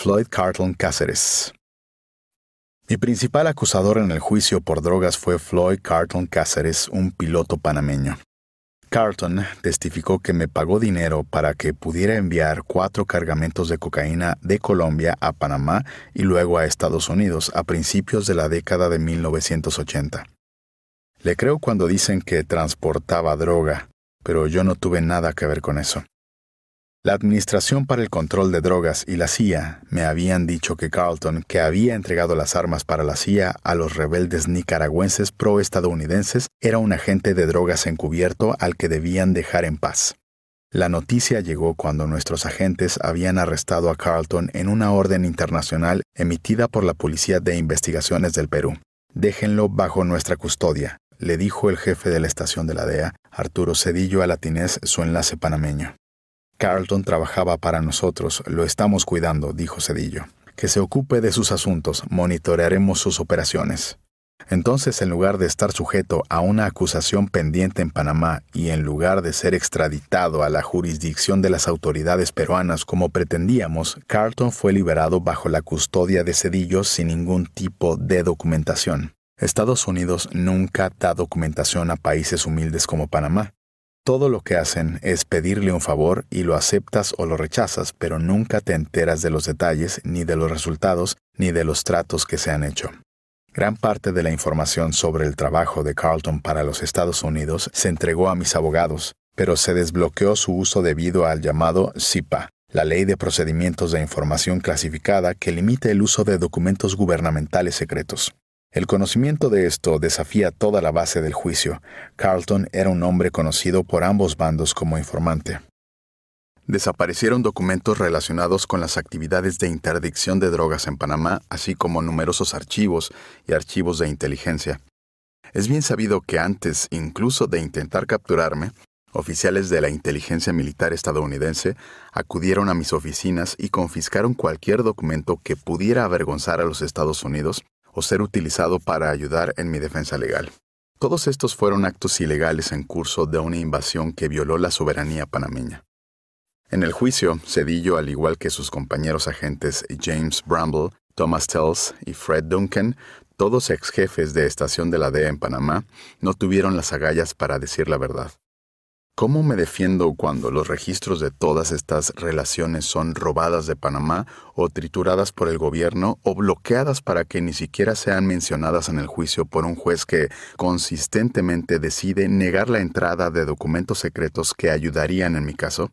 Floyd Carlton Cáceres. Mi principal acusador en el juicio por drogas fue Floyd Carlton Cáceres, un piloto panameño. Carlton testificó que me pagó dinero para que pudiera enviar cuatro cargamentos de cocaína de Colombia a Panamá y luego a Estados Unidos a principios de la década de 1980. Le creo cuando dicen que transportaba droga, pero yo no tuve nada que ver con eso. La Administración para el Control de Drogas y la CIA me habían dicho que Carlton, que había entregado las armas para la CIA a los rebeldes nicaragüenses proestadounidenses, era un agente de drogas encubierto al que debían dejar en paz. La noticia llegó cuando nuestros agentes habían arrestado a Carlton en una orden internacional emitida por la Policía de Investigaciones del Perú. Déjenlo bajo nuestra custodia, le dijo el jefe de la estación de la DEA, Arturo Cedillo a su enlace panameño. Carlton trabajaba para nosotros, lo estamos cuidando, dijo Cedillo. Que se ocupe de sus asuntos, monitorearemos sus operaciones. Entonces, en lugar de estar sujeto a una acusación pendiente en Panamá y en lugar de ser extraditado a la jurisdicción de las autoridades peruanas como pretendíamos, Carlton fue liberado bajo la custodia de Cedillo sin ningún tipo de documentación. Estados Unidos nunca da documentación a países humildes como Panamá. Todo lo que hacen es pedirle un favor y lo aceptas o lo rechazas, pero nunca te enteras de los detalles, ni de los resultados, ni de los tratos que se han hecho. Gran parte de la información sobre el trabajo de Carlton para los Estados Unidos se entregó a mis abogados, pero se desbloqueó su uso debido al llamado SIPA, la Ley de Procedimientos de Información Clasificada que limita el uso de documentos gubernamentales secretos. El conocimiento de esto desafía toda la base del juicio. Carlton era un hombre conocido por ambos bandos como informante. Desaparecieron documentos relacionados con las actividades de interdicción de drogas en Panamá, así como numerosos archivos y archivos de inteligencia. Es bien sabido que antes incluso de intentar capturarme, oficiales de la inteligencia militar estadounidense acudieron a mis oficinas y confiscaron cualquier documento que pudiera avergonzar a los Estados Unidos ser utilizado para ayudar en mi defensa legal. Todos estos fueron actos ilegales en curso de una invasión que violó la soberanía panameña. En el juicio, Cedillo, al igual que sus compañeros agentes James Bramble, Thomas Tells y Fred Duncan, todos ex jefes de estación de la DEA en Panamá, no tuvieron las agallas para decir la verdad. ¿Cómo me defiendo cuando los registros de todas estas relaciones son robadas de Panamá o trituradas por el gobierno o bloqueadas para que ni siquiera sean mencionadas en el juicio por un juez que consistentemente decide negar la entrada de documentos secretos que ayudarían en mi caso?